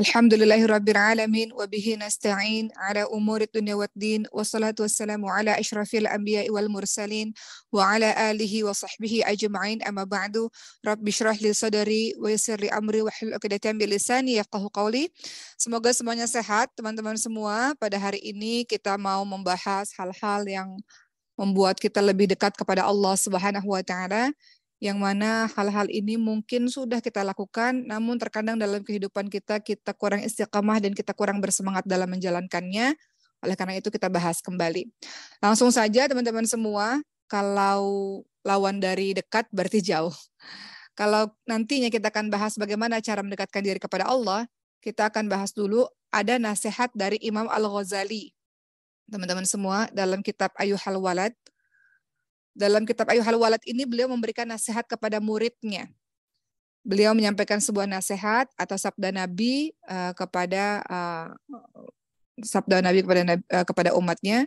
الحمد لله رب العالمين وبه نستعين على أمور الدنيا والدين والصلاة والسلام على أشرف الأنبياء والمرسلين وعلى آله وصحبه أجمعين أما بعد رب اشرح لي صدري ويسر لي أمري bilisani qawli. Semoga semuanya sehat teman-teman semua. Pada hari ini kita mau membahas hal-hal yang membuat kita lebih dekat kepada Allah Subhanahu wa taala yang mana hal-hal ini mungkin sudah kita lakukan, namun terkadang dalam kehidupan kita, kita kurang istiqamah dan kita kurang bersemangat dalam menjalankannya. Oleh karena itu kita bahas kembali. Langsung saja teman-teman semua, kalau lawan dari dekat berarti jauh. Kalau nantinya kita akan bahas bagaimana cara mendekatkan diri kepada Allah, kita akan bahas dulu ada nasihat dari Imam Al-Ghazali. Teman-teman semua, dalam kitab Ayuhal Walad, dalam kitab Ayuh Walad ini beliau memberikan nasihat kepada muridnya. Beliau menyampaikan sebuah nasihat atau sabda Nabi uh, kepada uh, sabda Nabi kepada uh, kepada umatnya.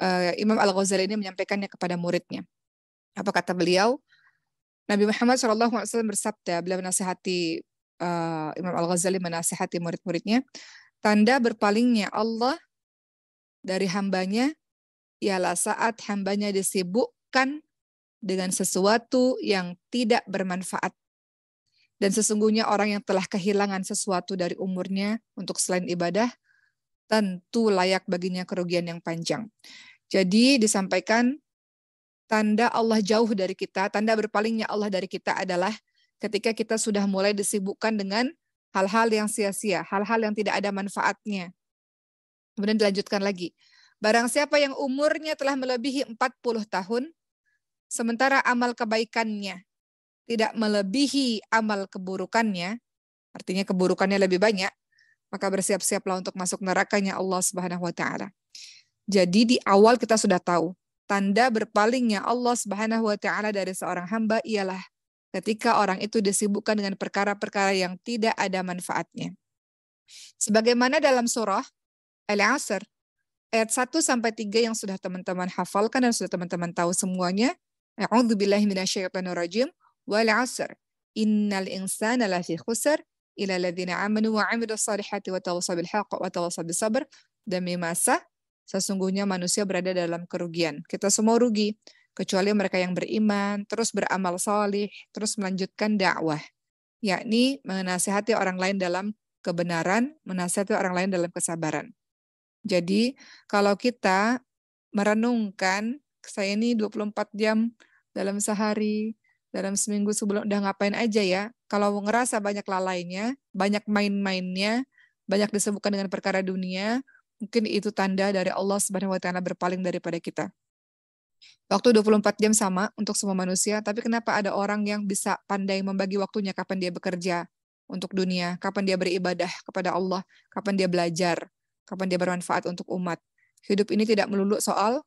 Uh, Imam Al Ghazali ini menyampaikannya kepada muridnya. Apa kata beliau? Nabi Muhammad SAW bersabda, beliau menasihati uh, Imam Al-Ghazali menasihati murid-muridnya, tanda berpalingnya Allah dari hambanya ialah saat hambanya disibuk disibukkan dengan sesuatu yang tidak bermanfaat. Dan sesungguhnya orang yang telah kehilangan sesuatu dari umurnya untuk selain ibadah, tentu layak baginya kerugian yang panjang. Jadi disampaikan tanda Allah jauh dari kita, tanda berpalingnya Allah dari kita adalah ketika kita sudah mulai disibukkan dengan hal-hal yang sia-sia, hal-hal yang tidak ada manfaatnya. Kemudian dilanjutkan lagi. Barang siapa yang umurnya telah melebihi 40 tahun, sementara amal kebaikannya tidak melebihi amal keburukannya, artinya keburukannya lebih banyak, maka bersiap-siaplah untuk masuk nerakanya Allah Subhanahu wa taala. Jadi di awal kita sudah tahu tanda berpalingnya Allah Subhanahu wa taala dari seorang hamba ialah ketika orang itu disibukkan dengan perkara-perkara yang tidak ada manfaatnya. Sebagaimana dalam surah Al-Asr ayat 1 sampai 3 yang sudah teman-teman hafalkan dan sudah teman-teman tahu semuanya, A'udzu billahi minasyaitonir rajim. Wal 'asr. Innal insana lafi khusr ila alladziina aamanu wa 'amilus shalihati wa tawassaw bil haqq wa tawassaw bis sabr. Demi masa sesungguhnya manusia berada dalam kerugian. Kita semua rugi kecuali mereka yang beriman, terus beramal saleh, terus melanjutkan dakwah, yakni menasihati orang lain dalam kebenaran, menasihati orang lain dalam kesabaran. Jadi, kalau kita merenungkan saya ini 24 jam dalam sehari, dalam seminggu sebelum udah ngapain aja ya. Kalau ngerasa banyak lalainya, banyak main-mainnya, banyak disebutkan dengan perkara dunia, mungkin itu tanda dari Allah Subhanahu wa taala berpaling daripada kita. Waktu 24 jam sama untuk semua manusia, tapi kenapa ada orang yang bisa pandai membagi waktunya kapan dia bekerja untuk dunia, kapan dia beribadah kepada Allah, kapan dia belajar, kapan dia bermanfaat untuk umat. Hidup ini tidak melulu soal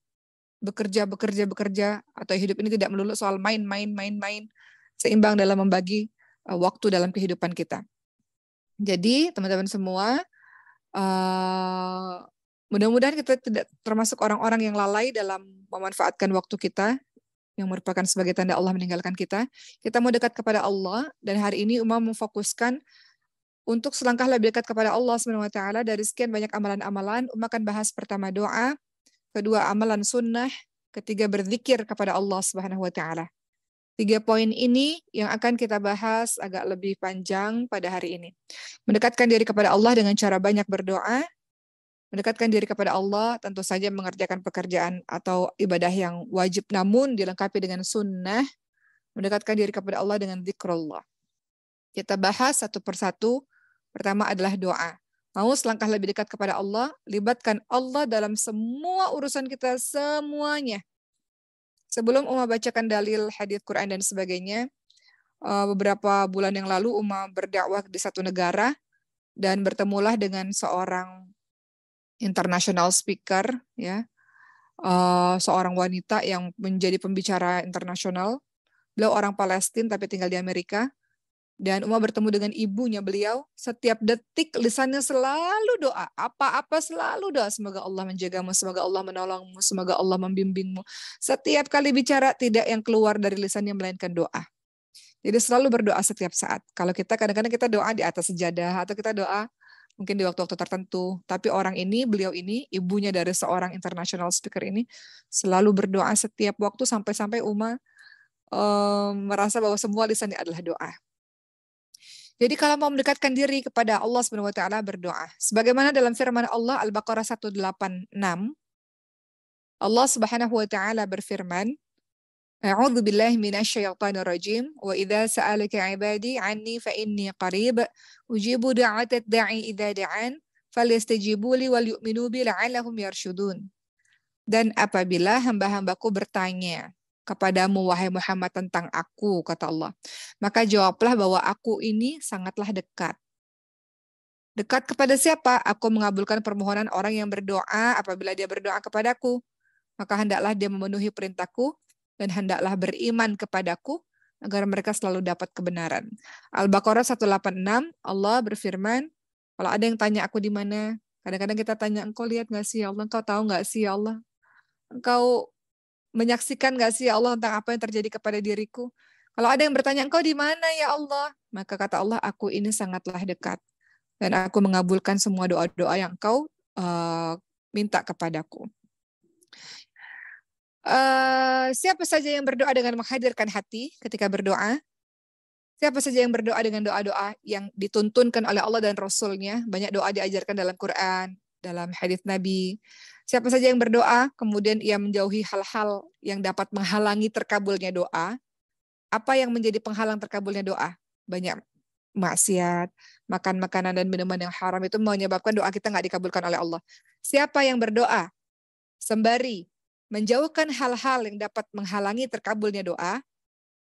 bekerja, bekerja, bekerja, atau hidup ini tidak melulu soal main, main, main, main, seimbang dalam membagi uh, waktu dalam kehidupan kita. Jadi teman-teman semua, uh, mudah-mudahan kita tidak termasuk orang-orang yang lalai dalam memanfaatkan waktu kita yang merupakan sebagai tanda Allah meninggalkan kita. Kita mau dekat kepada Allah dan hari ini Umar memfokuskan untuk selangkah lebih dekat kepada Allah Subhanahu dari sekian banyak amalan-amalan, Umar akan bahas pertama doa, kedua amalan sunnah, ketiga berzikir kepada Allah Subhanahu wa taala. Tiga poin ini yang akan kita bahas agak lebih panjang pada hari ini. Mendekatkan diri kepada Allah dengan cara banyak berdoa, mendekatkan diri kepada Allah tentu saja mengerjakan pekerjaan atau ibadah yang wajib namun dilengkapi dengan sunnah, mendekatkan diri kepada Allah dengan zikrullah. Kita bahas satu persatu. Pertama adalah doa. Mau selangkah lebih dekat kepada Allah, libatkan Allah dalam semua urusan kita semuanya. Sebelum Uma bacakan dalil hadis Quran dan sebagainya, eh, beberapa bulan yang lalu Uma berdakwah di satu negara dan bertemulah dengan seorang international speaker ya. Eh, seorang wanita yang menjadi pembicara internasional. Beliau orang Palestina tapi tinggal di Amerika dan Uma bertemu dengan ibunya beliau, setiap detik lisannya selalu doa. Apa-apa selalu doa. Semoga Allah menjagamu, semoga Allah menolongmu, semoga Allah membimbingmu. Setiap kali bicara tidak yang keluar dari lisannya melainkan doa. Jadi selalu berdoa setiap saat. Kalau kita kadang-kadang kita doa di atas sejadah atau kita doa mungkin di waktu-waktu tertentu. Tapi orang ini, beliau ini, ibunya dari seorang international speaker ini selalu berdoa setiap waktu sampai-sampai Uma um, merasa bahwa semua lisannya adalah doa. Jadi kalau mau mendekatkan diri kepada Allah Subhanahu wa taala berdoa. Sebagaimana dalam firman Allah Al-Baqarah 186 Allah Subhanahu wa taala berfirman, A'udzu billahi minasyaitonir rajim wa idza sa'alaka 'ibadi 'anni fa inni qarib ujibu da'atad da'i idza da'an falyastajibu li wal yu'minu bi la'allahum yarsyudun. Dan apabila hamba-hambaku bertanya kepadamu wahai Muhammad tentang aku kata Allah. Maka jawablah bahwa aku ini sangatlah dekat. Dekat kepada siapa? Aku mengabulkan permohonan orang yang berdoa apabila dia berdoa kepadaku. Maka hendaklah dia memenuhi perintahku dan hendaklah beriman kepadaku agar mereka selalu dapat kebenaran. Al-Baqarah 186 Allah berfirman, kalau ada yang tanya aku di mana, kadang-kadang kita tanya engkau lihat nggak sih ya Allah, engkau tahu nggak sih ya Allah, engkau menyaksikan gak sih ya Allah tentang apa yang terjadi kepada diriku? Kalau ada yang bertanya, engkau di mana ya Allah? Maka kata Allah, aku ini sangatlah dekat. Dan aku mengabulkan semua doa-doa yang kau uh, eh, minta kepadaku. Uh, siapa saja yang berdoa dengan menghadirkan hati ketika berdoa? Siapa saja yang berdoa dengan doa-doa yang dituntunkan oleh Allah dan Rasulnya? Banyak doa diajarkan dalam Quran, dalam hadis Nabi. Siapa saja yang berdoa, kemudian ia menjauhi hal-hal yang dapat menghalangi terkabulnya doa. Apa yang menjadi penghalang terkabulnya doa? Banyak maksiat, makan makanan dan minuman yang haram itu menyebabkan doa kita nggak dikabulkan oleh Allah. Siapa yang berdoa sembari menjauhkan hal-hal yang dapat menghalangi terkabulnya doa,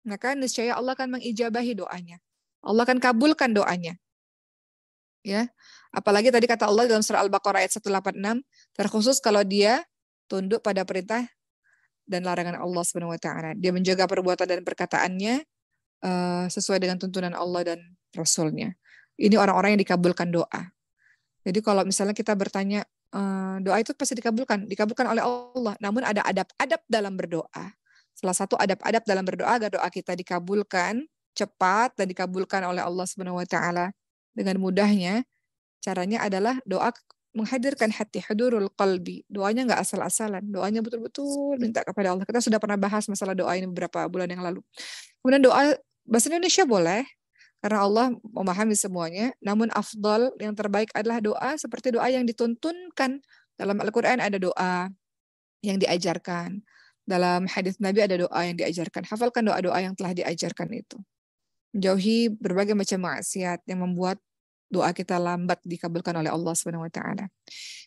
maka niscaya Allah akan mengijabahi doanya. Allah akan kabulkan doanya. Ya. Apalagi tadi kata Allah dalam surah Al-Baqarah ayat 186, terkhusus kalau dia tunduk pada perintah dan larangan Allah Subhanahu wa taala. Dia menjaga perbuatan dan perkataannya uh, sesuai dengan tuntunan Allah dan Rasulnya. Ini orang-orang yang dikabulkan doa. Jadi kalau misalnya kita bertanya, uh, doa itu pasti dikabulkan, dikabulkan oleh Allah. Namun ada adab-adab dalam berdoa. Salah satu adab-adab dalam berdoa agar doa kita dikabulkan cepat dan dikabulkan oleh Allah Subhanahu wa taala dengan mudahnya Caranya adalah doa menghadirkan hati, hadurul qalbi. Doanya nggak asal-asalan, doanya betul-betul minta kepada Allah. Kita sudah pernah bahas masalah doa ini beberapa bulan yang lalu. Kemudian doa bahasa Indonesia boleh, karena Allah memahami semuanya. Namun afdal yang terbaik adalah doa seperti doa yang dituntunkan. Dalam Al-Quran ada doa yang diajarkan. Dalam hadis Nabi ada doa yang diajarkan. Hafalkan doa-doa yang telah diajarkan itu. Menjauhi berbagai macam maksiat yang membuat doa kita lambat dikabulkan oleh Allah Subhanahu wa taala.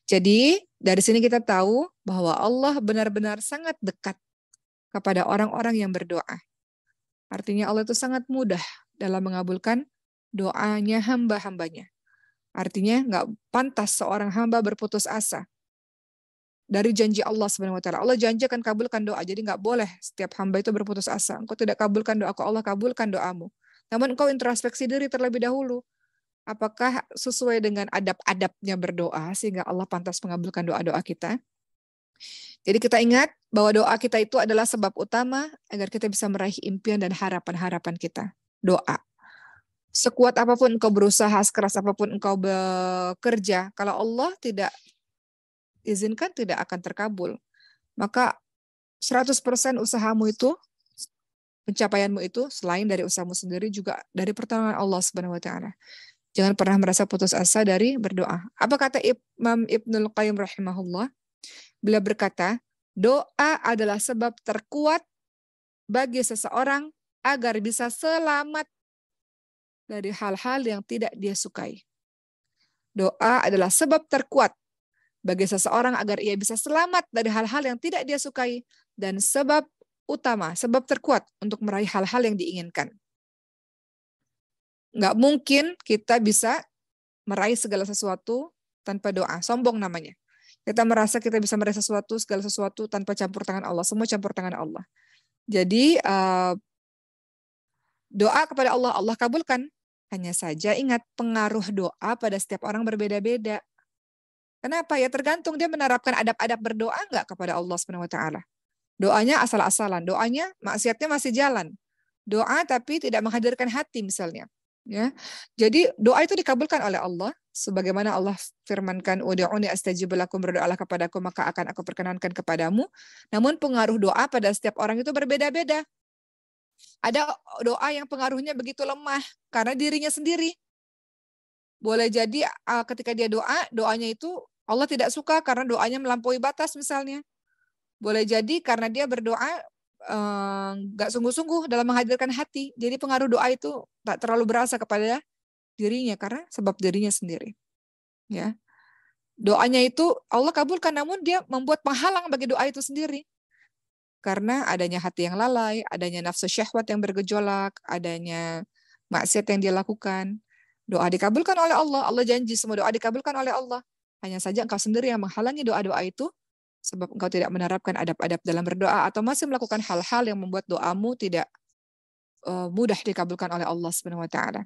Jadi, dari sini kita tahu bahwa Allah benar-benar sangat dekat kepada orang-orang yang berdoa. Artinya Allah itu sangat mudah dalam mengabulkan doanya hamba-hambanya. Artinya nggak pantas seorang hamba berputus asa dari janji Allah Subhanahu wa taala. Allah janji akan kabulkan doa. Jadi nggak boleh setiap hamba itu berputus asa. Engkau tidak kabulkan doaku, Allah kabulkan doamu. Namun engkau introspeksi diri terlebih dahulu. Apakah sesuai dengan adab-adabnya berdoa sehingga Allah pantas mengabulkan doa-doa kita? Jadi kita ingat bahwa doa kita itu adalah sebab utama agar kita bisa meraih impian dan harapan-harapan kita. Doa. Sekuat apapun engkau berusaha, sekeras apapun engkau bekerja, kalau Allah tidak izinkan tidak akan terkabul. Maka 100% usahamu itu pencapaianmu itu selain dari usahamu sendiri juga dari pertolongan Allah Subhanahu wa taala. Jangan pernah merasa putus asa dari berdoa. Apa kata Imam Ibnul Qayyim rahimahullah? Beliau berkata, doa adalah sebab terkuat bagi seseorang agar bisa selamat dari hal-hal yang tidak dia sukai. Doa adalah sebab terkuat bagi seseorang agar ia bisa selamat dari hal-hal yang tidak dia sukai dan sebab utama, sebab terkuat untuk meraih hal-hal yang diinginkan. Nggak mungkin kita bisa meraih segala sesuatu tanpa doa. Sombong namanya. Kita merasa kita bisa meraih sesuatu, segala sesuatu tanpa campur tangan Allah. Semua campur tangan Allah. Jadi eh, doa kepada Allah, Allah kabulkan. Hanya saja ingat pengaruh doa pada setiap orang berbeda-beda. Kenapa ya? Tergantung dia menerapkan adab-adab berdoa enggak kepada Allah Subhanahu Wa Taala. Doanya asal-asalan, doanya maksiatnya masih jalan. Doa tapi tidak menghadirkan hati misalnya ya. Jadi doa itu dikabulkan oleh Allah sebagaimana Allah firmankan ud'uni astajib lakum berdoalah kepadaku maka akan aku perkenankan kepadamu. Namun pengaruh doa pada setiap orang itu berbeda-beda. Ada doa yang pengaruhnya begitu lemah karena dirinya sendiri. Boleh jadi ketika dia doa, doanya itu Allah tidak suka karena doanya melampaui batas misalnya. Boleh jadi karena dia berdoa Eh, nggak uh, sungguh-sungguh dalam menghadirkan hati. Jadi pengaruh doa itu tak terlalu berasa kepada dirinya karena sebab dirinya sendiri. Ya. Doanya itu Allah kabulkan namun dia membuat penghalang bagi doa itu sendiri. Karena adanya hati yang lalai, adanya nafsu syahwat yang bergejolak, adanya maksiat yang dia lakukan. Doa dikabulkan oleh Allah, Allah janji semua doa dikabulkan oleh Allah. Hanya saja engkau sendiri yang menghalangi doa-doa itu sebab engkau tidak menerapkan adab-adab dalam berdoa atau masih melakukan hal-hal yang membuat doamu tidak eh, mudah dikabulkan oleh Allah Subhanahu wa taala.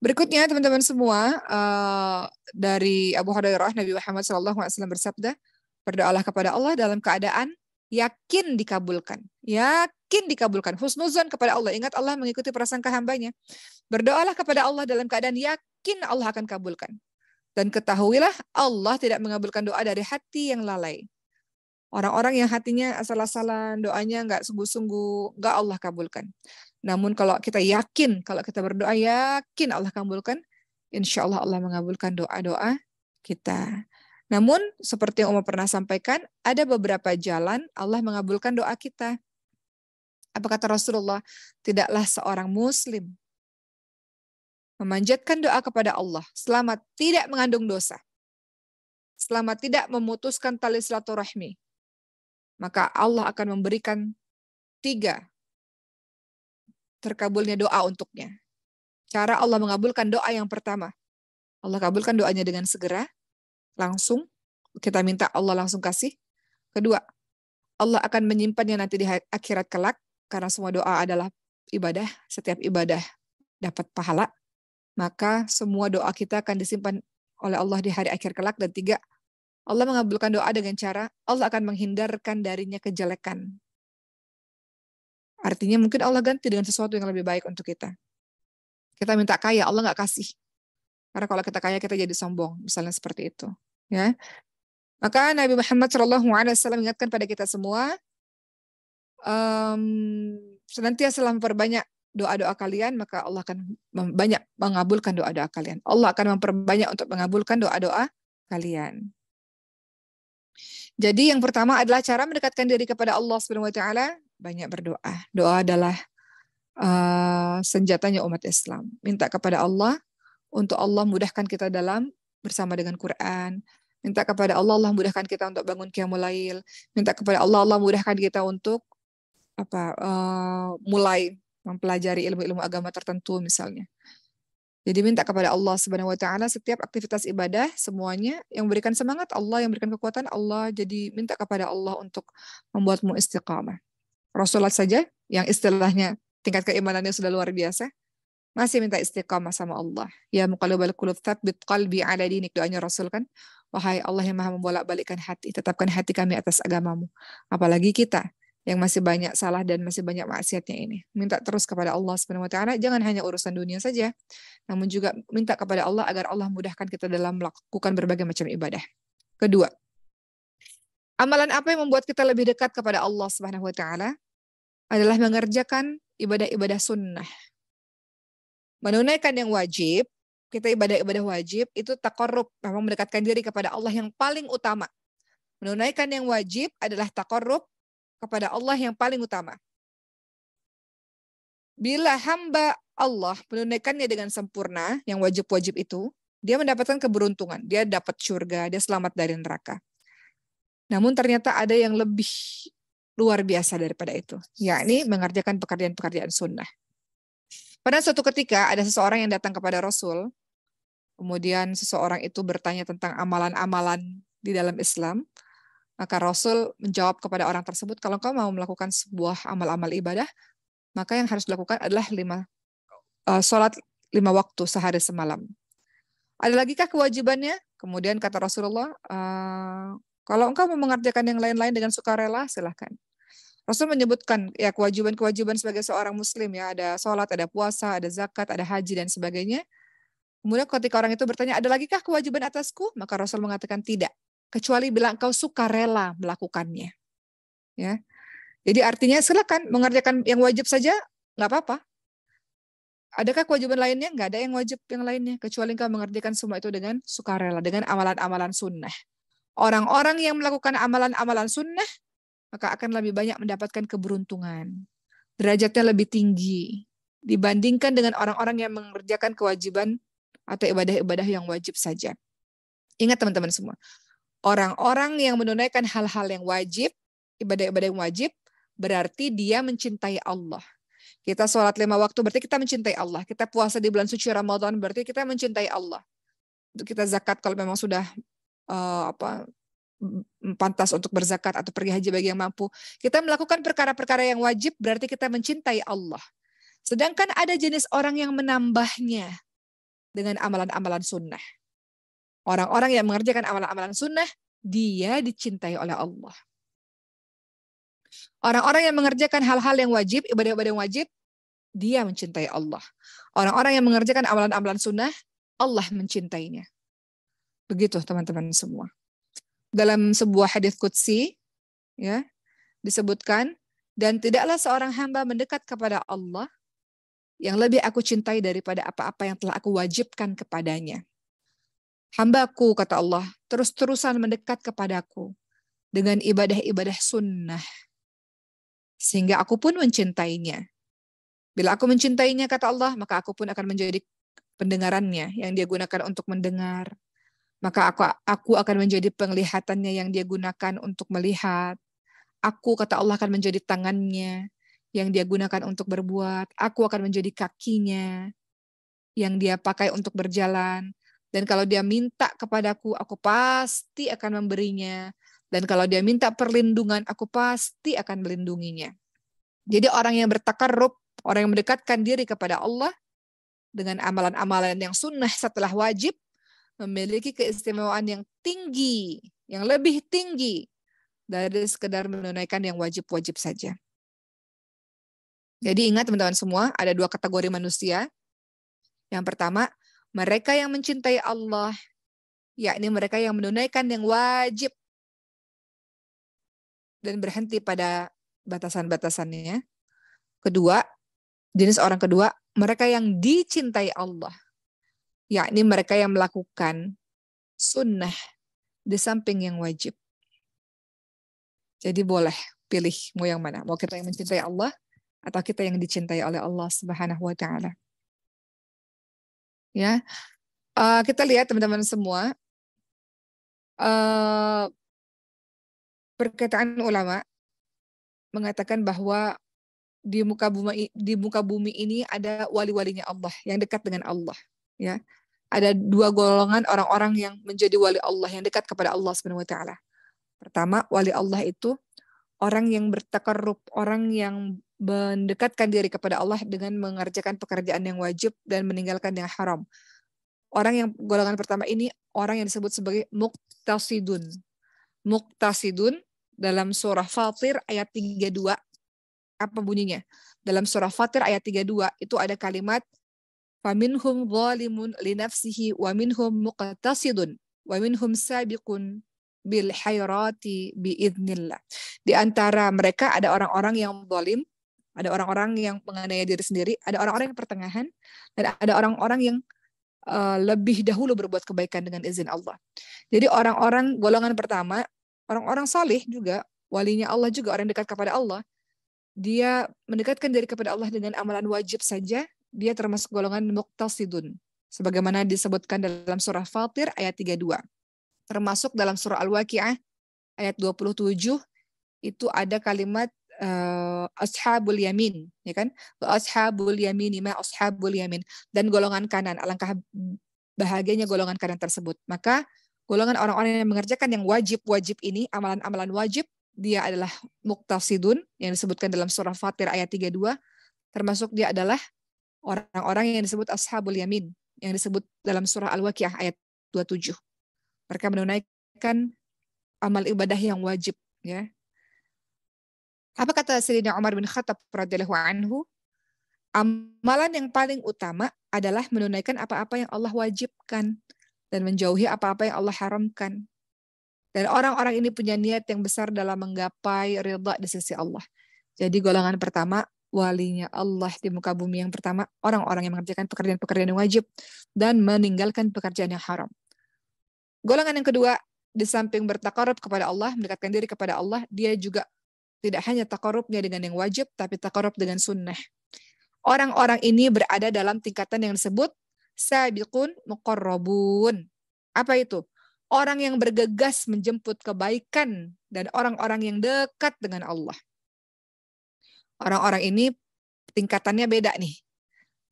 Berikutnya teman-teman semua eh, dari Abu Hurairah Nabi Muhammad SAW bersabda, berdoalah kepada Allah dalam keadaan yakin dikabulkan. Yakin dikabulkan. Husnuzon kepada Allah. Ingat Allah mengikuti prasangka hambanya. Berdoalah kepada Allah dalam keadaan yakin Allah akan kabulkan. Dan ketahuilah Allah tidak mengabulkan doa dari hati yang lalai. Orang-orang yang hatinya asal-asalan, doanya nggak sungguh-sungguh, nggak Allah kabulkan. Namun kalau kita yakin, kalau kita berdoa yakin Allah kabulkan, insya Allah Allah mengabulkan doa-doa kita. Namun seperti yang Umar pernah sampaikan, ada beberapa jalan Allah mengabulkan doa kita. Apa kata Rasulullah? Tidaklah seorang muslim memanjatkan doa kepada Allah selama tidak mengandung dosa, selama tidak memutuskan tali silaturahmi, maka Allah akan memberikan tiga terkabulnya doa untuknya. Cara Allah mengabulkan doa yang pertama, Allah kabulkan doanya dengan segera, langsung, kita minta Allah langsung kasih. Kedua, Allah akan menyimpannya nanti di akhirat kelak, karena semua doa adalah ibadah, setiap ibadah dapat pahala maka semua doa kita akan disimpan oleh Allah di hari akhir kelak. Dan tiga, Allah mengabulkan doa dengan cara Allah akan menghindarkan darinya kejelekan. Artinya mungkin Allah ganti dengan sesuatu yang lebih baik untuk kita. Kita minta kaya, Allah nggak kasih. Karena kalau kita kaya kita jadi sombong, misalnya seperti itu. Ya, maka Nabi Muhammad SAW mengingatkan pada kita semua um, senantiasa memperbanyak doa-doa kalian, maka Allah akan banyak mengabulkan doa-doa kalian. Allah akan memperbanyak untuk mengabulkan doa-doa kalian. Jadi yang pertama adalah cara mendekatkan diri kepada Allah Subhanahu wa taala, banyak berdoa. Doa adalah uh, senjatanya umat Islam. Minta kepada Allah untuk Allah mudahkan kita dalam bersama dengan Quran. Minta kepada Allah Allah mudahkan kita untuk bangun qiyamul Minta kepada Allah Allah mudahkan kita untuk apa uh, mulai mempelajari ilmu-ilmu agama tertentu misalnya. Jadi minta kepada Allah Subhanahu wa taala setiap aktivitas ibadah semuanya yang berikan semangat Allah, yang berikan kekuatan Allah. Jadi minta kepada Allah untuk membuatmu istiqamah. Rasulullah saja yang istilahnya tingkat keimanannya sudah luar biasa masih minta istiqamah sama Allah. Ya muqallibal qulub tsabbit qalbi ala dinik doanya Rasul kan. Wahai Allah yang Maha membolak-balikkan hati, tetapkan hati kami atas agamamu. Apalagi kita yang masih banyak salah dan masih banyak maksiatnya ini. Minta terus kepada Allah Subhanahu wa taala, jangan hanya urusan dunia saja, namun juga minta kepada Allah agar Allah mudahkan kita dalam melakukan berbagai macam ibadah. Kedua, amalan apa yang membuat kita lebih dekat kepada Allah Subhanahu wa taala adalah mengerjakan ibadah-ibadah sunnah. Menunaikan yang wajib, kita ibadah-ibadah wajib itu korup memang mendekatkan diri kepada Allah yang paling utama. Menunaikan yang wajib adalah takorup kepada Allah yang paling utama. Bila hamba Allah menunaikannya dengan sempurna, yang wajib-wajib itu, dia mendapatkan keberuntungan, dia dapat surga, dia selamat dari neraka. Namun ternyata ada yang lebih luar biasa daripada itu, yakni mengerjakan pekerjaan-pekerjaan sunnah. Pada suatu ketika ada seseorang yang datang kepada Rasul, kemudian seseorang itu bertanya tentang amalan-amalan di dalam Islam, maka Rasul menjawab kepada orang tersebut, kalau kau mau melakukan sebuah amal-amal ibadah, maka yang harus dilakukan adalah lima uh, sholat lima waktu sehari semalam. Ada lagikah kewajibannya? Kemudian kata Rasulullah, uh, kalau engkau mau mengerjakan yang lain-lain dengan sukarela, silahkan. Rasul menyebutkan ya kewajiban-kewajiban sebagai seorang muslim ya ada sholat, ada puasa, ada zakat, ada haji dan sebagainya. Kemudian ketika orang itu bertanya, ada lagikah kewajiban atasku? Maka Rasul mengatakan tidak kecuali bila engkau suka rela melakukannya. Ya. Jadi artinya silakan mengerjakan yang wajib saja nggak apa-apa. Adakah kewajiban lainnya? Nggak ada yang wajib yang lainnya kecuali engkau mengerjakan semua itu dengan sukarela, dengan amalan-amalan sunnah. Orang-orang yang melakukan amalan-amalan sunnah maka akan lebih banyak mendapatkan keberuntungan. Derajatnya lebih tinggi dibandingkan dengan orang-orang yang mengerjakan kewajiban atau ibadah-ibadah yang wajib saja. Ingat teman-teman semua, Orang-orang yang menunaikan hal-hal yang wajib, ibadah-ibadah yang wajib, berarti dia mencintai Allah. Kita sholat lima waktu berarti kita mencintai Allah. Kita puasa di bulan suci Ramadan berarti kita mencintai Allah. Kita zakat kalau memang sudah uh, apa pantas untuk berzakat atau pergi haji bagi yang mampu. Kita melakukan perkara-perkara yang wajib berarti kita mencintai Allah. Sedangkan ada jenis orang yang menambahnya dengan amalan-amalan sunnah. Orang-orang yang mengerjakan amalan-amalan sunnah, dia dicintai oleh Allah. Orang-orang yang mengerjakan hal-hal yang wajib, ibadah-ibadah yang wajib, dia mencintai Allah. Orang-orang yang mengerjakan amalan-amalan sunnah, Allah mencintainya. Begitu teman-teman semua. Dalam sebuah hadis kutsi, ya, disebutkan dan tidaklah seorang hamba mendekat kepada Allah yang lebih aku cintai daripada apa-apa yang telah aku wajibkan kepadanya. Hambaku, kata Allah, terus-terusan mendekat kepadaku dengan ibadah-ibadah sunnah. Sehingga aku pun mencintainya. Bila aku mencintainya, kata Allah, maka aku pun akan menjadi pendengarannya yang dia gunakan untuk mendengar. Maka aku, aku akan menjadi penglihatannya yang dia gunakan untuk melihat. Aku, kata Allah, akan menjadi tangannya yang dia gunakan untuk berbuat. Aku akan menjadi kakinya yang dia pakai untuk berjalan. Dan kalau dia minta kepadaku, aku pasti akan memberinya. Dan kalau dia minta perlindungan, aku pasti akan melindunginya. Jadi orang yang bertakarrub, orang yang mendekatkan diri kepada Allah dengan amalan-amalan yang sunnah setelah wajib, memiliki keistimewaan yang tinggi, yang lebih tinggi dari sekedar menunaikan yang wajib-wajib saja. Jadi ingat teman-teman semua, ada dua kategori manusia. Yang pertama, mereka yang mencintai Allah, yakni mereka yang menunaikan yang wajib dan berhenti pada batasan-batasannya. Kedua, jenis orang kedua, mereka yang dicintai Allah, yakni mereka yang melakukan sunnah di samping yang wajib. Jadi boleh pilih mau yang mana, mau kita yang mencintai Allah atau kita yang dicintai oleh Allah Subhanahu wa taala. Ya, uh, kita lihat teman-teman semua uh, perkataan ulama mengatakan bahwa di muka bumi di muka bumi ini ada wali-walinya Allah yang dekat dengan Allah ya ada dua golongan orang-orang yang menjadi wali Allah yang dekat kepada Allah Subhanahu wa taala. Pertama, wali Allah itu orang yang bertakarrub, orang yang mendekatkan diri kepada Allah dengan mengerjakan pekerjaan yang wajib dan meninggalkan yang haram. Orang yang golongan pertama ini orang yang disebut sebagai muktasidun. Muktasidun dalam surah Fatir ayat 32 apa bunyinya? Dalam surah Fatir ayat 32 itu ada kalimat faminhum zalimun li nafsihi wa minhum muqtasidun wa minhum sabiqun bil hayrati bi idnillah. Di antara mereka ada orang-orang yang zalim ada orang-orang yang menganiaya diri sendiri, ada orang-orang yang pertengahan, dan ada orang-orang yang uh, lebih dahulu berbuat kebaikan dengan izin Allah. Jadi orang-orang golongan pertama, orang-orang salih juga, walinya Allah juga, orang dekat kepada Allah, dia mendekatkan diri kepada Allah dengan amalan wajib saja, dia termasuk golongan muqtasidun. Sebagaimana disebutkan dalam surah Fatir ayat 32. Termasuk dalam surah Al-Waqi'ah ayat 27 itu ada kalimat uh, ashabul yamin ya kan ashabul yamin ma ashabul yamin dan golongan kanan alangkah bahagianya golongan kanan tersebut maka golongan orang-orang yang mengerjakan yang wajib-wajib ini amalan-amalan wajib dia adalah muktasidun yang disebutkan dalam surah Fatir ayat 32 termasuk dia adalah orang-orang yang disebut ashabul yamin yang disebut dalam surah Al-Waqiah ayat 27. Mereka menunaikan amal ibadah yang wajib ya apa kata Sayyidina Umar bin Khattab radhiyallahu anhu? Amalan yang paling utama adalah menunaikan apa-apa yang Allah wajibkan dan menjauhi apa-apa yang Allah haramkan. Dan orang-orang ini punya niat yang besar dalam menggapai ridha di sisi Allah. Jadi golongan pertama walinya Allah di muka bumi yang pertama orang-orang yang mengerjakan pekerjaan-pekerjaan yang wajib dan meninggalkan pekerjaan yang haram. Golongan yang kedua di samping bertakarub kepada Allah, mendekatkan diri kepada Allah, dia juga tidak hanya takorupnya dengan yang wajib, tapi takorup dengan sunnah. Orang-orang ini berada dalam tingkatan yang disebut sabiqun muqarrabun. Apa itu? Orang yang bergegas menjemput kebaikan dan orang-orang yang dekat dengan Allah. Orang-orang ini tingkatannya beda nih.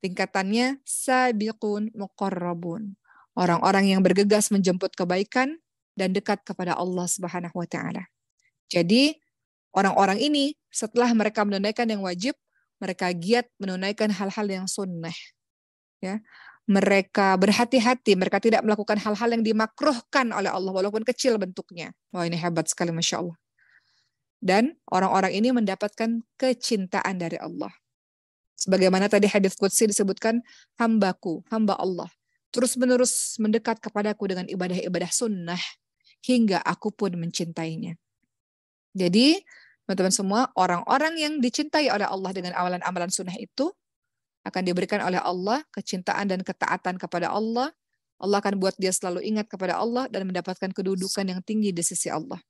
Tingkatannya sabiqun muqarrabun. Orang-orang yang bergegas menjemput kebaikan dan dekat kepada Allah Subhanahu wa taala. Jadi Orang-orang ini setelah mereka menunaikan yang wajib, mereka giat menunaikan hal-hal yang sunnah. Ya, mereka berhati-hati, mereka tidak melakukan hal-hal yang dimakruhkan oleh Allah walaupun kecil bentuknya. Wah ini hebat sekali, masya Allah. Dan orang-orang ini mendapatkan kecintaan dari Allah. Sebagaimana tadi hadis Qudsi disebutkan, hambaku, hamba Allah, terus-menerus mendekat kepadaku dengan ibadah-ibadah sunnah, hingga aku pun mencintainya. Jadi Teman-teman semua, orang-orang yang dicintai oleh Allah dengan amalan-amalan sunnah itu akan diberikan oleh Allah kecintaan dan ketaatan kepada Allah. Allah akan buat dia selalu ingat kepada Allah dan mendapatkan kedudukan yang tinggi di sisi Allah.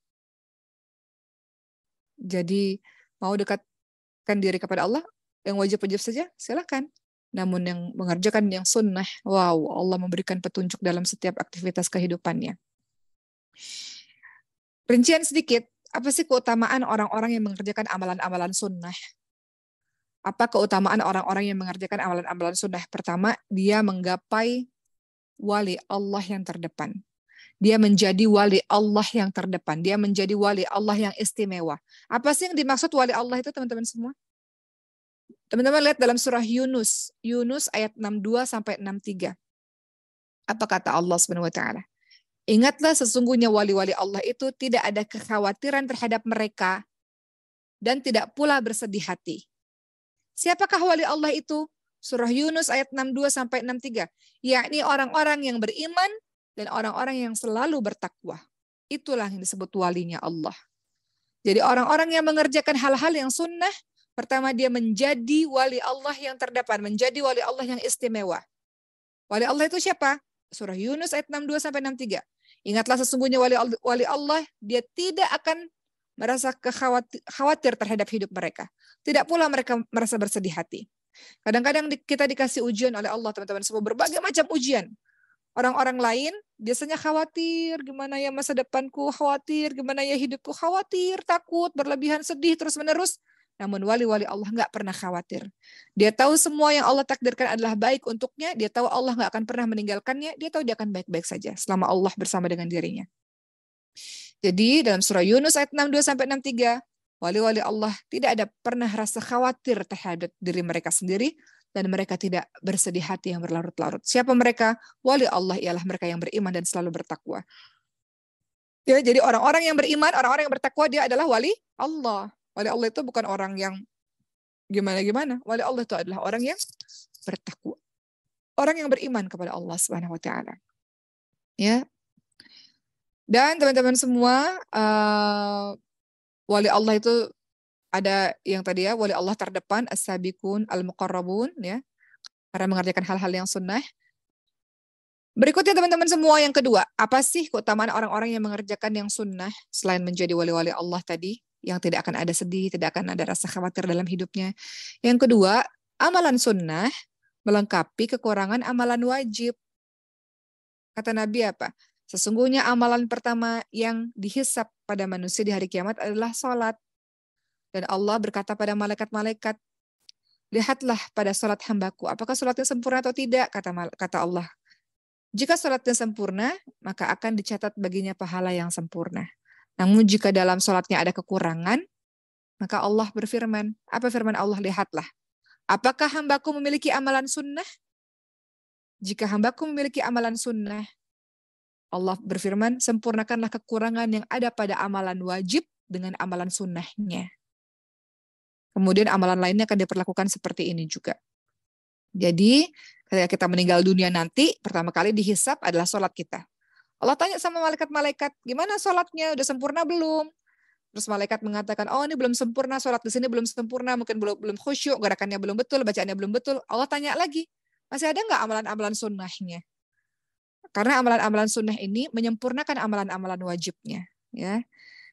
Jadi mau dekatkan diri kepada Allah, yang wajib-wajib saja silakan. Namun yang mengerjakan yang sunnah, wow, Allah memberikan petunjuk dalam setiap aktivitas kehidupannya. Rincian sedikit, apa sih keutamaan orang-orang yang mengerjakan amalan-amalan sunnah? Apa keutamaan orang-orang yang mengerjakan amalan-amalan sunnah? Pertama, dia menggapai wali Allah yang terdepan. Dia menjadi wali Allah yang terdepan. Dia menjadi wali Allah yang istimewa. Apa sih yang dimaksud wali Allah itu teman-teman semua? Teman-teman lihat dalam surah Yunus, Yunus ayat 62 sampai 63. Apa kata Allah Subhanahu wa Ingatlah sesungguhnya wali-wali Allah itu tidak ada kekhawatiran terhadap mereka dan tidak pula bersedih hati. Siapakah wali Allah itu? Surah Yunus ayat 62 sampai 63, yakni orang-orang yang beriman dan orang-orang yang selalu bertakwa. Itulah yang disebut walinya Allah. Jadi orang-orang yang mengerjakan hal-hal yang sunnah, pertama dia menjadi wali Allah yang terdepan, menjadi wali Allah yang istimewa. Wali Allah itu siapa? Surah Yunus ayat 62 sampai 63. Ingatlah sesungguhnya wali, Allah, dia tidak akan merasa khawatir terhadap hidup mereka. Tidak pula mereka merasa bersedih hati. Kadang-kadang kita dikasih ujian oleh Allah, teman-teman semua, berbagai macam ujian. Orang-orang lain biasanya khawatir, gimana ya masa depanku, khawatir, gimana ya hidupku, khawatir, takut, berlebihan, sedih, terus-menerus. Namun wali-wali Allah nggak pernah khawatir. Dia tahu semua yang Allah takdirkan adalah baik untuknya. Dia tahu Allah nggak akan pernah meninggalkannya. Dia tahu dia akan baik-baik saja selama Allah bersama dengan dirinya. Jadi dalam surah Yunus ayat 62 63, wali-wali Allah tidak ada pernah rasa khawatir terhadap diri mereka sendiri dan mereka tidak bersedih hati yang berlarut-larut. Siapa mereka? Wali Allah ialah mereka yang beriman dan selalu bertakwa. Ya, jadi orang-orang yang beriman, orang-orang yang bertakwa dia adalah wali Allah. Wali Allah itu bukan orang yang gimana-gimana. Wali Allah itu adalah orang yang bertakwa. Orang yang beriman kepada Allah Subhanahu wa taala. Ya. Dan teman-teman semua, uh, wali Allah itu ada yang tadi ya, wali Allah terdepan as-sabiqun al-muqarrabun ya. Karena mengerjakan hal-hal yang sunnah. Berikutnya teman-teman semua yang kedua, apa sih keutamaan orang-orang yang mengerjakan yang sunnah selain menjadi wali-wali Allah tadi? yang tidak akan ada sedih, tidak akan ada rasa khawatir dalam hidupnya. Yang kedua, amalan sunnah melengkapi kekurangan amalan wajib. Kata Nabi apa? Sesungguhnya amalan pertama yang dihisap pada manusia di hari kiamat adalah sholat. Dan Allah berkata pada malaikat-malaikat, lihatlah pada sholat hambaku, apakah sholatnya sempurna atau tidak, kata, kata Allah. Jika sholatnya sempurna, maka akan dicatat baginya pahala yang sempurna. Namun jika dalam sholatnya ada kekurangan, maka Allah berfirman, apa firman Allah? Lihatlah. Apakah hambaku memiliki amalan sunnah? Jika hambaku memiliki amalan sunnah, Allah berfirman, sempurnakanlah kekurangan yang ada pada amalan wajib dengan amalan sunnahnya. Kemudian amalan lainnya akan diperlakukan seperti ini juga. Jadi ketika kita meninggal dunia nanti, pertama kali dihisap adalah sholat kita. Allah tanya sama malaikat-malaikat, gimana sholatnya? Udah sempurna belum? Terus malaikat mengatakan, oh ini belum sempurna, sholat di sini belum sempurna, mungkin belum belum khusyuk, gerakannya belum betul, bacaannya belum betul. Allah tanya lagi, masih ada nggak amalan-amalan sunnahnya? Karena amalan-amalan sunnah ini menyempurnakan amalan-amalan wajibnya. ya.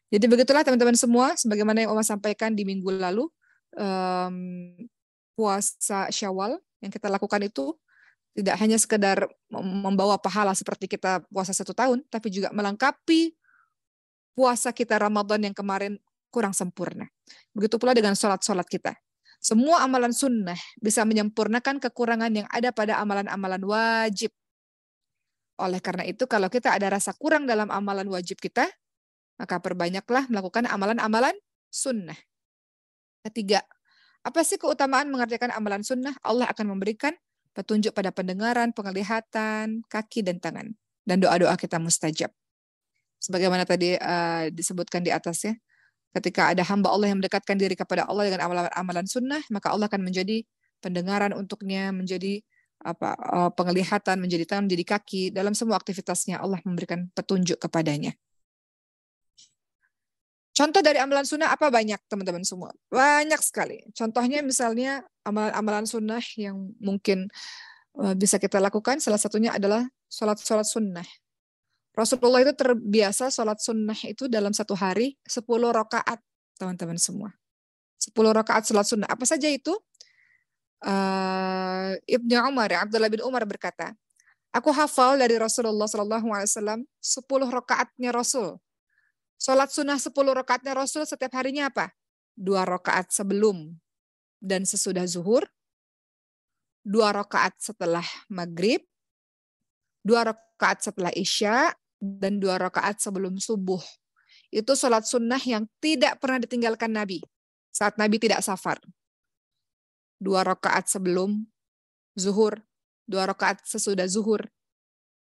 Jadi begitulah teman-teman semua, sebagaimana yang Allah sampaikan di minggu lalu, um, puasa syawal yang kita lakukan itu tidak hanya sekedar membawa pahala seperti kita puasa satu tahun, tapi juga melengkapi puasa kita Ramadan yang kemarin kurang sempurna. Begitu pula dengan sholat-sholat kita. Semua amalan sunnah bisa menyempurnakan kekurangan yang ada pada amalan-amalan wajib. Oleh karena itu, kalau kita ada rasa kurang dalam amalan wajib kita, maka perbanyaklah melakukan amalan-amalan sunnah. Ketiga, apa sih keutamaan mengerjakan amalan sunnah? Allah akan memberikan petunjuk pada pendengaran, penglihatan, kaki, dan tangan. Dan doa-doa kita mustajab. Sebagaimana tadi uh, disebutkan di atas ya, ketika ada hamba Allah yang mendekatkan diri kepada Allah dengan amalan-amalan sunnah, maka Allah akan menjadi pendengaran untuknya, menjadi apa uh, penglihatan, menjadi tangan, menjadi kaki. Dalam semua aktivitasnya Allah memberikan petunjuk kepadanya. Contoh dari amalan sunnah apa banyak teman-teman semua? Banyak sekali. Contohnya misalnya amalan-amalan sunnah yang mungkin eh, bisa kita lakukan salah satunya adalah sholat-sholat sunnah. Rasulullah itu terbiasa sholat sunnah itu dalam satu hari 10 rakaat teman-teman semua. 10 rakaat sholat sunnah. Apa saja itu? Uh, Ibnu Umar, Abdullah bin Umar berkata, aku hafal dari Rasulullah Shallallahu Alaihi Wasallam 10 rakaatnya Rasul Sholat sunnah 10 rokaatnya Rasul setiap harinya apa? Dua rokaat sebelum dan sesudah zuhur, dua rokaat setelah maghrib, dua rokaat setelah isya, dan dua rokaat sebelum subuh. Itu sholat sunnah yang tidak pernah ditinggalkan Nabi saat Nabi tidak safar. Dua rokaat sebelum zuhur, dua rokaat sesudah zuhur,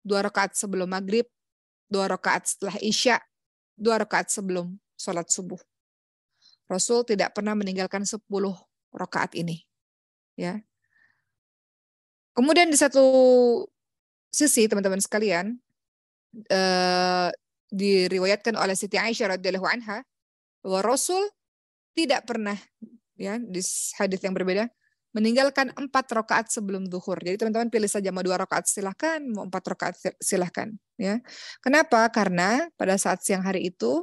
dua rokaat sebelum maghrib, dua rokaat setelah isya, dua rakaat sebelum sholat subuh. Rasul tidak pernah meninggalkan sepuluh rakaat ini. Ya. Kemudian di satu sisi teman-teman sekalian eh, diriwayatkan oleh Siti Aisyah radhiyallahu anha bahwa Rasul tidak pernah ya di hadis yang berbeda meninggalkan empat rakaat sebelum zuhur. Jadi teman-teman pilih saja mau dua rakaat silahkan, mau empat rakaat silahkan. Ya, kenapa? Karena pada saat siang hari itu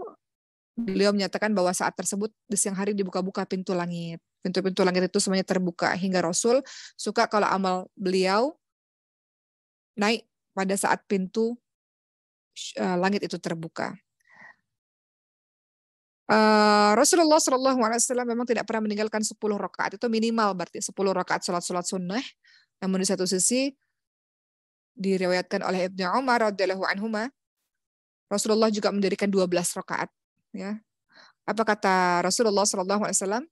beliau menyatakan bahwa saat tersebut di siang hari dibuka-buka pintu langit. Pintu-pintu langit itu semuanya terbuka hingga Rasul suka kalau amal beliau naik pada saat pintu eh, langit itu terbuka. Eh, Rasulullah Shallallahu Alaihi Wasallam memang tidak pernah meninggalkan 10 rakaat itu minimal berarti 10 rakaat sholat sholat sunnah. Namun di satu sisi diriwayatkan oleh Ibnu Umar radhiyallahu anhu Rasulullah juga mendirikan 12 rakaat ya. Apa kata Rasulullah Shallallahu Alaihi Wasallam?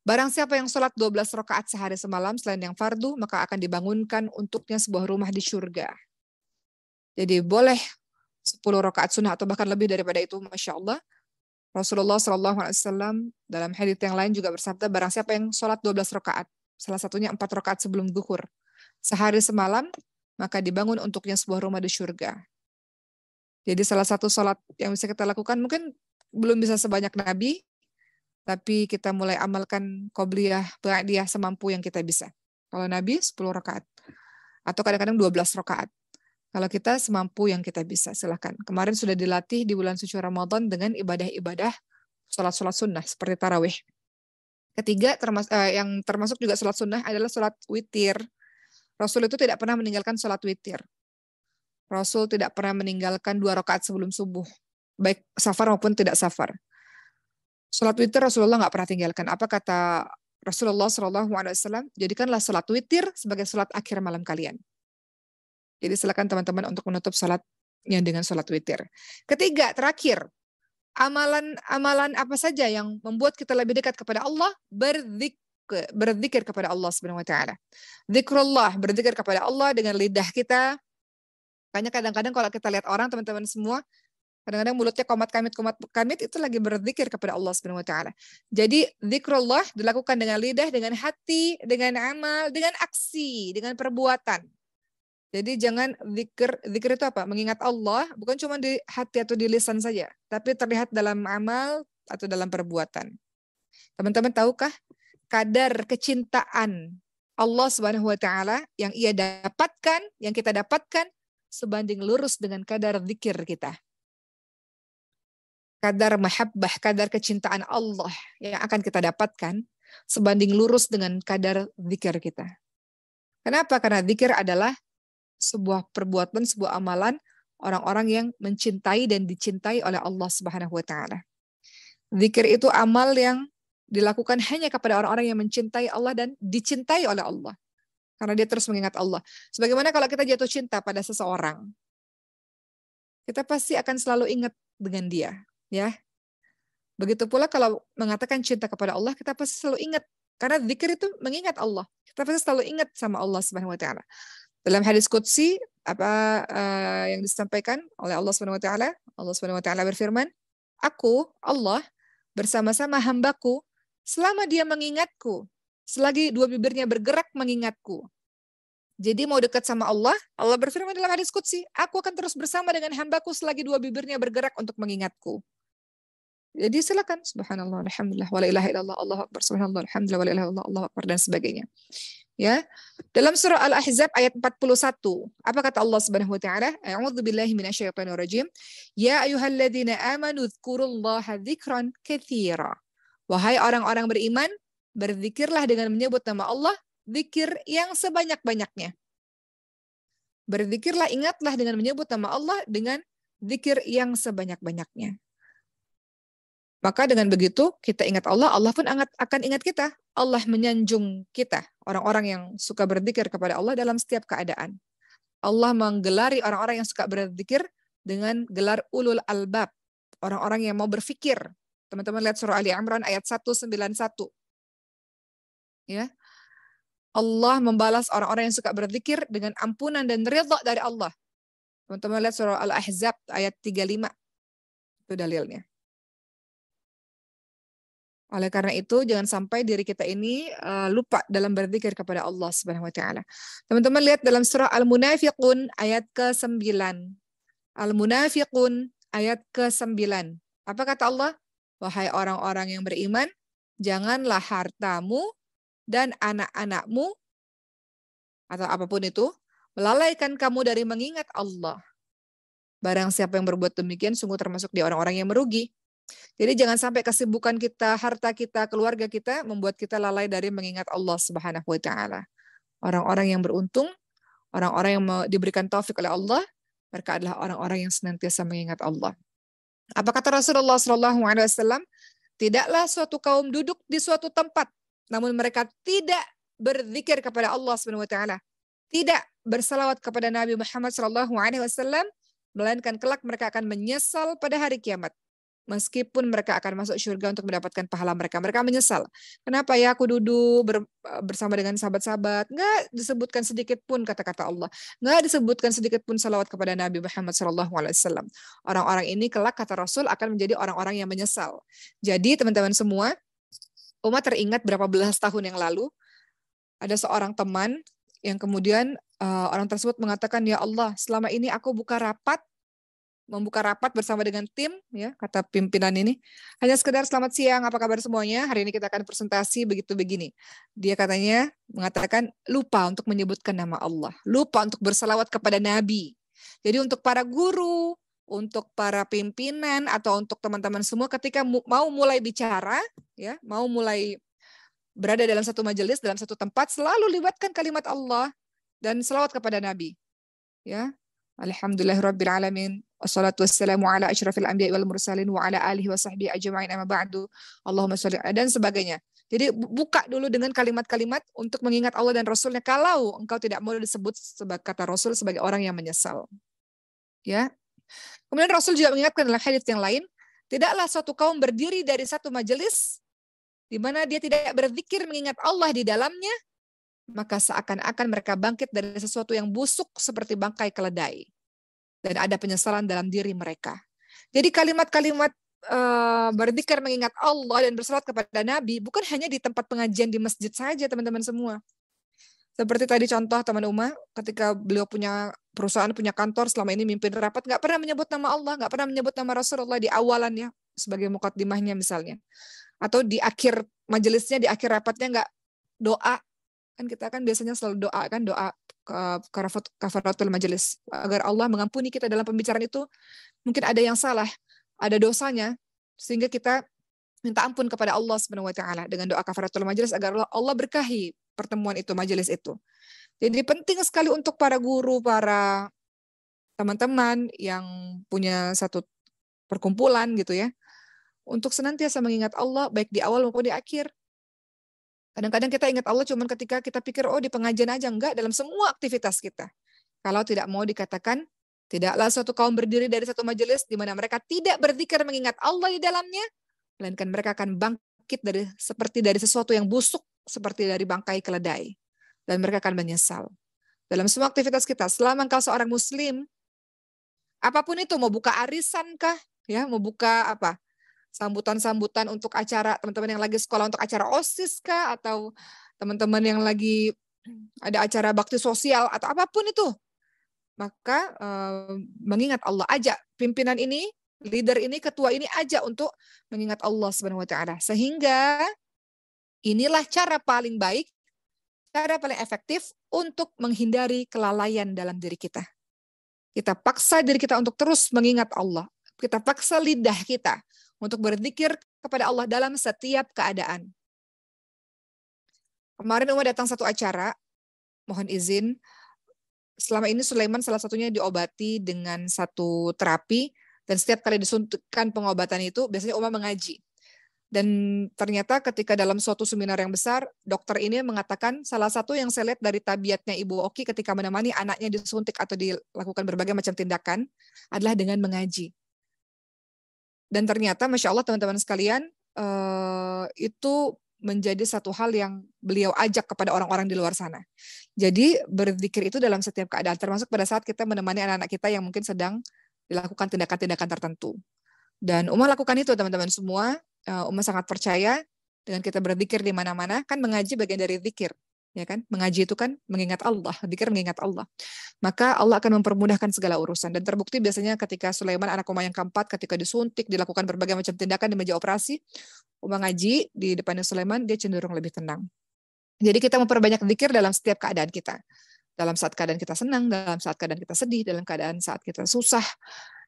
Barang siapa yang sholat 12 rakaat sehari semalam selain yang fardu, maka akan dibangunkan untuknya sebuah rumah di surga. Jadi boleh 10 rakaat sunnah atau bahkan lebih daripada itu, masya Allah. Rasulullah SAW dalam hadits yang lain juga bersabda, barang siapa yang sholat 12 rakaat, salah satunya 4 rakaat sebelum duhur, sehari semalam, maka dibangun untuknya sebuah rumah di surga. Jadi salah satu sholat yang bisa kita lakukan, mungkin belum bisa sebanyak Nabi, tapi kita mulai amalkan qobliyah, dia semampu yang kita bisa. Kalau Nabi 10 rakaat atau kadang-kadang 12 rakaat. Kalau kita semampu yang kita bisa, silahkan. Kemarin sudah dilatih di bulan suci Ramadan dengan ibadah-ibadah sholat-sholat sunnah seperti tarawih. Ketiga, termas eh, yang termasuk juga sholat sunnah adalah sholat witir. Rasul itu tidak pernah meninggalkan sholat witir. Rasul tidak pernah meninggalkan dua rakaat sebelum subuh, baik safar maupun tidak safar. Sholat witir Rasulullah nggak pernah tinggalkan. Apa kata Rasulullah saw? Jadikanlah sholat witir sebagai sholat akhir malam kalian. Jadi silakan teman-teman untuk menutup salatnya dengan salat witir. Ketiga, terakhir, amalan-amalan apa saja yang membuat kita lebih dekat kepada Allah? Berzikir berzikir kepada Allah Subhanahu wa taala. Zikrullah, berzikir kepada Allah dengan lidah kita. Banyak kadang-kadang kalau kita lihat orang teman-teman semua kadang-kadang mulutnya komat kamit komat kamit itu lagi berzikir kepada Allah Subhanahu wa taala. Jadi zikrullah dilakukan dengan lidah, dengan hati, dengan amal, dengan aksi, dengan perbuatan. Jadi jangan zikir, zikir itu apa? Mengingat Allah bukan cuma di hati atau di lisan saja, tapi terlihat dalam amal atau dalam perbuatan. Teman-teman tahukah kadar kecintaan Allah Subhanahu wa taala yang ia dapatkan, yang kita dapatkan sebanding lurus dengan kadar zikir kita. Kadar mahabbah, kadar kecintaan Allah yang akan kita dapatkan sebanding lurus dengan kadar zikir kita. Kenapa? Karena zikir adalah sebuah perbuatan, sebuah amalan orang-orang yang mencintai dan dicintai oleh Allah Subhanahu wa taala. Zikir itu amal yang dilakukan hanya kepada orang-orang yang mencintai Allah dan dicintai oleh Allah. Karena dia terus mengingat Allah. Sebagaimana kalau kita jatuh cinta pada seseorang, kita pasti akan selalu ingat dengan dia, ya. Begitu pula kalau mengatakan cinta kepada Allah, kita pasti selalu ingat karena zikir itu mengingat Allah. Kita pasti selalu ingat sama Allah Subhanahu wa taala. Dalam hadis qudsi apa uh, yang disampaikan oleh Allah Subhanahu wa taala, Allah Subhanahu wa taala berfirman, "Aku Allah bersama-sama hambaku selama dia mengingatku, selagi dua bibirnya bergerak mengingatku." Jadi mau dekat sama Allah, Allah berfirman dalam hadis qudsi, "Aku akan terus bersama dengan hambaku selagi dua bibirnya bergerak untuk mengingatku." Jadi silakan subhanallah alhamdulillah wala ilaha illallah Allahu akbar subhanallah alhamdulillah wala ilaha illallah Allahu akbar dan sebagainya ya dalam surah Al-Ahzab ayat 41 apa kata Allah Subhanahu wa taala a'udzu billahi minasyaitonir rajim ya ayyuhalladzina amanu dzkurullaha dzikran katsira wahai orang-orang beriman berzikirlah dengan menyebut nama Allah zikir yang sebanyak-banyaknya berzikirlah ingatlah dengan menyebut nama Allah dengan zikir yang sebanyak-banyaknya maka dengan begitu kita ingat Allah, Allah pun akan ingat kita. Allah menyanjung kita, orang-orang yang suka berzikir kepada Allah dalam setiap keadaan. Allah menggelari orang-orang yang suka berzikir dengan gelar ulul albab, orang-orang yang mau berfikir. Teman-teman lihat surah Ali Imran ayat 191. Ya. Allah membalas orang-orang yang suka berzikir dengan ampunan dan ridha dari Allah. Teman-teman lihat surah Al-Ahzab ayat 35. Itu dalilnya. Oleh karena itu, jangan sampai diri kita ini uh, lupa dalam berzikir kepada Allah Subhanahu wa taala. Teman-teman lihat dalam surah Al-Munafiqun ayat ke-9. Al-Munafiqun ayat ke-9. Apa kata Allah? Wahai orang-orang yang beriman, janganlah hartamu dan anak-anakmu atau apapun itu melalaikan kamu dari mengingat Allah. Barang siapa yang berbuat demikian sungguh termasuk di orang-orang yang merugi. Jadi jangan sampai kesibukan kita, harta kita, keluarga kita membuat kita lalai dari mengingat Allah Subhanahu wa taala. Orang-orang yang beruntung, orang-orang yang diberikan taufik oleh Allah, mereka adalah orang-orang yang senantiasa mengingat Allah. Apa kata Rasulullah Shallallahu alaihi wasallam? Tidaklah suatu kaum duduk di suatu tempat namun mereka tidak berzikir kepada Allah Subhanahu wa taala, tidak bersalawat kepada Nabi Muhammad Shallallahu alaihi wasallam, melainkan kelak mereka akan menyesal pada hari kiamat meskipun mereka akan masuk surga untuk mendapatkan pahala mereka. Mereka menyesal. Kenapa ya aku duduk ber, e, bersama dengan sahabat-sahabat? nggak disebutkan sedikit pun kata-kata Allah. nggak disebutkan sedikit pun salawat kepada Nabi Muhammad SAW. Orang-orang ini kelak kata Rasul akan menjadi orang-orang yang menyesal. Jadi teman-teman semua, Uma teringat berapa belas tahun yang lalu, ada seorang teman yang kemudian uh, orang tersebut mengatakan, Ya Allah, selama ini aku buka rapat membuka rapat bersama dengan tim ya kata pimpinan ini hanya sekedar selamat siang apa kabar semuanya hari ini kita akan presentasi begitu begini dia katanya mengatakan lupa untuk menyebutkan nama Allah lupa untuk bersalawat kepada Nabi jadi untuk para guru untuk para pimpinan atau untuk teman-teman semua ketika mau mulai bicara ya mau mulai berada dalam satu majelis dalam satu tempat selalu libatkan kalimat Allah dan selawat kepada Nabi ya Alhamdulillah Rabbil alamin Wassalatu wassalamu ala asyrafil anbiya wal mursalin wa ala alihi wa sahbihi ajma'in amma ba'du. Allahumma dan sebagainya. Jadi buka dulu dengan kalimat-kalimat untuk mengingat Allah dan Rasulnya kalau engkau tidak mau disebut sebagai kata Rasul sebagai orang yang menyesal. Ya. Kemudian Rasul juga mengingatkan dalam hadis yang lain, tidaklah suatu kaum berdiri dari satu majelis di mana dia tidak berzikir mengingat Allah di dalamnya, maka seakan-akan mereka bangkit dari sesuatu yang busuk seperti bangkai keledai dan ada penyesalan dalam diri mereka. Jadi kalimat-kalimat uh, berzikir mengingat Allah dan berserat kepada Nabi bukan hanya di tempat pengajian di masjid saja teman-teman semua. Seperti tadi contoh teman Uma ketika beliau punya perusahaan punya kantor selama ini mimpin rapat nggak pernah menyebut nama Allah nggak pernah menyebut nama Rasulullah di awalannya sebagai mukadimahnya misalnya atau di akhir majelisnya di akhir rapatnya nggak doa kan kita kan biasanya selalu doa kan doa eh, kafaratul majelis agar Allah mengampuni kita dalam pembicaraan itu mungkin ada yang salah ada dosanya sehingga kita minta ampun kepada Allah Subhanahu wa taala dengan doa kafaratul majelis agar Allah berkahi pertemuan itu majelis itu. Jadi penting sekali untuk para guru, para teman-teman yang punya satu perkumpulan gitu ya. Untuk senantiasa mengingat Allah baik di awal maupun di akhir. Kadang-kadang kita ingat Allah cuma ketika kita pikir, oh di pengajian aja. Enggak, dalam semua aktivitas kita. Kalau tidak mau dikatakan, tidaklah suatu kaum berdiri dari satu majelis di mana mereka tidak berzikir mengingat Allah di dalamnya, melainkan mereka akan bangkit dari seperti dari sesuatu yang busuk, seperti dari bangkai keledai. Dan mereka akan menyesal. Dalam semua aktivitas kita, selama engkau seorang muslim, apapun itu, mau buka arisan kah, ya, mau buka apa, sambutan-sambutan untuk acara teman-teman yang lagi sekolah untuk acara OSIS kah atau teman-teman yang lagi ada acara bakti sosial atau apapun itu. Maka e, mengingat Allah aja pimpinan ini, leader ini, ketua ini aja untuk mengingat Allah Subhanahu wa taala. Sehingga inilah cara paling baik, cara paling efektif untuk menghindari kelalaian dalam diri kita. Kita paksa diri kita untuk terus mengingat Allah. Kita paksa lidah kita untuk berzikir kepada Allah dalam setiap keadaan. Kemarin Uma datang satu acara, mohon izin. Selama ini Sulaiman salah satunya diobati dengan satu terapi, dan setiap kali disuntikkan pengobatan itu, biasanya Uma mengaji. Dan ternyata ketika dalam suatu seminar yang besar, dokter ini mengatakan salah satu yang saya lihat dari tabiatnya Ibu Oki ketika menemani anaknya disuntik atau dilakukan berbagai macam tindakan adalah dengan mengaji. Dan ternyata, masya Allah teman-teman sekalian, eh, itu menjadi satu hal yang beliau ajak kepada orang-orang di luar sana. Jadi berzikir itu dalam setiap keadaan, termasuk pada saat kita menemani anak-anak kita yang mungkin sedang dilakukan tindakan-tindakan tertentu. Dan Umar lakukan itu teman-teman semua. Eh, Umar sangat percaya dengan kita berzikir di mana-mana, kan mengaji bagian dari zikir ya kan? Mengaji itu kan mengingat Allah, dikir mengingat Allah. Maka Allah akan mempermudahkan segala urusan dan terbukti biasanya ketika Sulaiman anak Umar yang keempat ketika disuntik, dilakukan berbagai macam tindakan di meja operasi, Umar ngaji di depannya Sulaiman dia cenderung lebih tenang. Jadi kita memperbanyak dikir dalam setiap keadaan kita. Dalam saat keadaan kita senang, dalam saat keadaan kita sedih, dalam keadaan saat kita susah,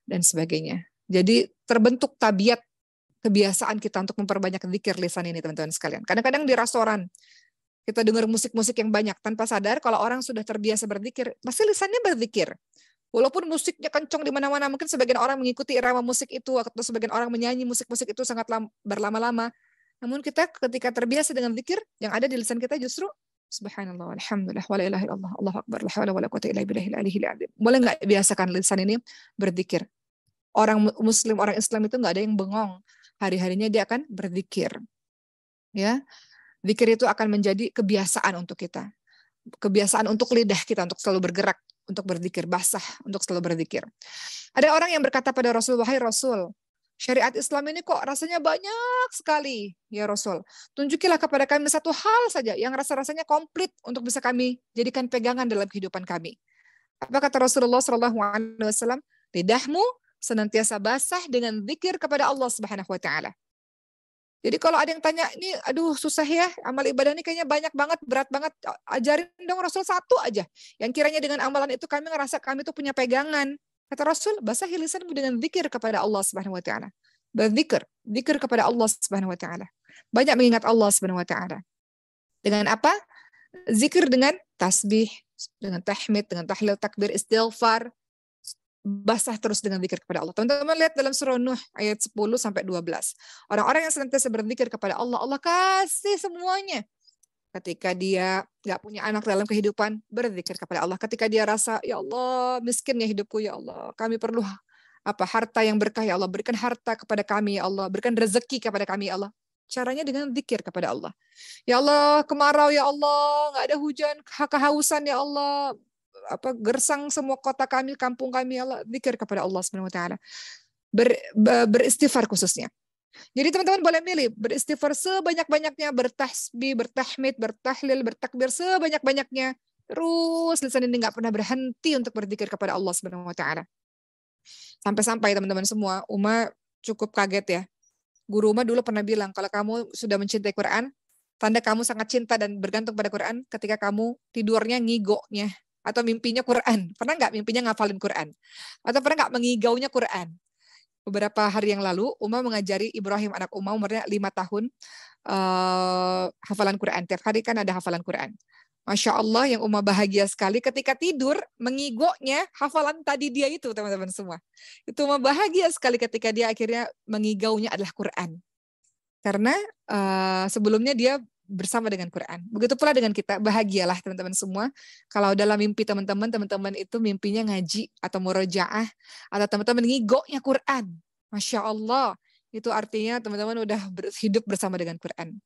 dan sebagainya. Jadi terbentuk tabiat kebiasaan kita untuk memperbanyak zikir lisan ini teman-teman sekalian. Kadang-kadang di restoran kita dengar musik-musik yang banyak tanpa sadar kalau orang sudah terbiasa berzikir pasti lisannya berzikir walaupun musiknya kencang di mana-mana mungkin sebagian orang mengikuti irama musik itu atau sebagian orang menyanyi musik-musik itu sangat berlama-lama namun kita ketika terbiasa dengan zikir yang ada di lisan kita justru subhanallah alhamdulillah wala ilaha illallah Allahu akbar la haula wala quwwata illa aliyil boleh nggak biasakan lisan ini berzikir orang muslim orang Islam itu nggak ada yang bengong hari-harinya dia akan berzikir ya Zikir itu akan menjadi kebiasaan untuk kita. Kebiasaan untuk lidah kita untuk selalu bergerak, untuk berzikir, basah untuk selalu berzikir. Ada orang yang berkata pada Rasul, "Wahai Rasul, syariat Islam ini kok rasanya banyak sekali, ya Rasul. Tunjukilah kepada kami satu hal saja yang rasa-rasanya komplit untuk bisa kami jadikan pegangan dalam kehidupan kami." Apa kata Rasulullah SAW? Lidahmu senantiasa basah dengan zikir kepada Allah Subhanahu Wa Taala. Jadi kalau ada yang tanya, ini aduh susah ya, amal ibadah ini kayaknya banyak banget, berat banget. Ajarin dong Rasul satu aja. Yang kiranya dengan amalan itu kami ngerasa kami tuh punya pegangan. Kata Rasul, bahasa lisanmu dengan zikir kepada Allah Subhanahu wa taala. Berzikir, zikir kepada Allah Subhanahu wa taala. Banyak mengingat Allah Subhanahu wa taala. Dengan apa? Zikir dengan tasbih, dengan tahmid, dengan tahlil, takbir, istighfar, basah terus dengan zikir kepada Allah. Teman-teman lihat dalam surah Nuh ayat 10 sampai 12. Orang-orang yang senantiasa berzikir kepada Allah, Allah kasih semuanya. Ketika dia nggak punya anak dalam kehidupan, berzikir kepada Allah. Ketika dia rasa, ya Allah, miskin ya hidupku ya Allah. Kami perlu apa harta yang berkah ya Allah, berikan harta kepada kami ya Allah, berikan rezeki kepada kami ya Allah. Caranya dengan zikir kepada Allah. Ya Allah, kemarau ya Allah, nggak ada hujan, kehausan ya Allah, apa gersang semua kota kami, kampung kami Allah, zikir kepada Allah Subhanahu wa taala. Ber, beristighfar khususnya. Jadi teman-teman boleh milih beristighfar sebanyak-banyaknya, bertasbih, bertahmid, bertahlil, bertakbir sebanyak-banyaknya. Terus lisan ini nggak pernah berhenti untuk berzikir kepada Allah Subhanahu wa taala. Sampai-sampai teman-teman semua, Uma cukup kaget ya. Guru Uma dulu pernah bilang kalau kamu sudah mencintai Quran, tanda kamu sangat cinta dan bergantung pada Quran ketika kamu tidurnya ngigoknya atau mimpinya Quran. Pernah nggak mimpinya ngafalin Quran? Atau pernah nggak mengigaunya Quran? Beberapa hari yang lalu, Uma mengajari Ibrahim anak Uma umurnya lima tahun uh, hafalan Quran. Tiap hari kan ada hafalan Quran. Masya Allah yang Uma bahagia sekali ketika tidur mengigoknya hafalan tadi dia itu teman-teman semua. Itu Uma bahagia sekali ketika dia akhirnya mengigaunya adalah Quran. Karena uh, sebelumnya dia bersama dengan Quran. Begitu pula dengan kita, bahagialah teman-teman semua. Kalau dalam mimpi teman-teman, teman-teman itu mimpinya ngaji atau murojaah atau teman-teman ngigoknya Quran. Masya Allah, itu artinya teman-teman udah hidup bersama dengan Quran.